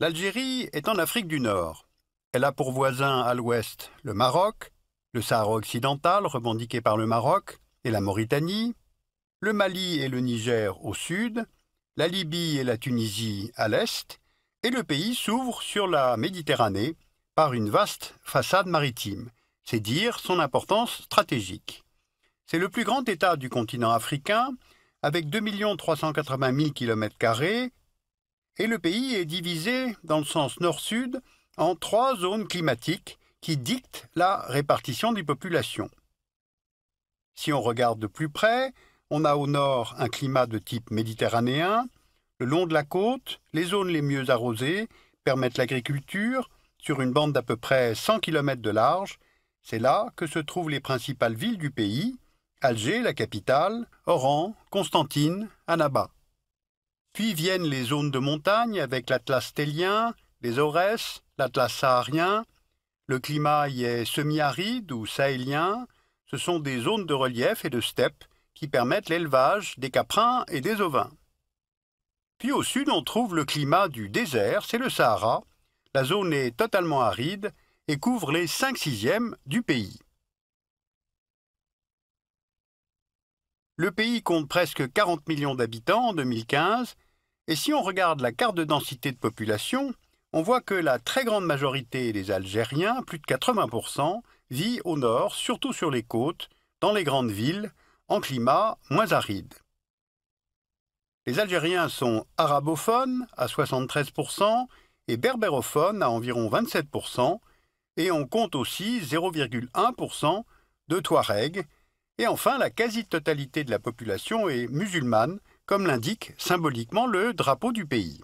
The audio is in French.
L'Algérie est en Afrique du Nord. Elle a pour voisins à l'ouest le Maroc, le Sahara occidental revendiqué par le Maroc et la Mauritanie, le Mali et le Niger au sud, la Libye et la Tunisie à l'est, et le pays s'ouvre sur la Méditerranée par une vaste façade maritime, c'est dire son importance stratégique. C'est le plus grand État du continent africain, avec 2 380 000 km et le pays est divisé dans le sens nord-sud en trois zones climatiques qui dictent la répartition des populations. Si on regarde de plus près, on a au nord un climat de type méditerranéen. Le long de la côte, les zones les mieux arrosées permettent l'agriculture sur une bande d'à peu près 100 km de large. C'est là que se trouvent les principales villes du pays, Alger, la capitale, Oran, Constantine, Annaba. Puis viennent les zones de montagne avec l'Atlas télien, les Aurès, l'Atlas saharien. Le climat y est semi-aride ou sahélien. Ce sont des zones de relief et de steppe qui permettent l'élevage des caprins et des ovins. Puis au sud, on trouve le climat du désert, c'est le Sahara. La zone est totalement aride et couvre les 5 sixièmes du pays. Le pays compte presque 40 millions d'habitants en 2015, et si on regarde la carte de densité de population, on voit que la très grande majorité des Algériens, plus de 80%, vit au nord, surtout sur les côtes, dans les grandes villes, en climat moins aride. Les Algériens sont arabophones à 73% et berbérophones à environ 27%, et on compte aussi 0,1% de Touaregs, et enfin, la quasi-totalité de la population est musulmane, comme l'indique symboliquement le drapeau du pays.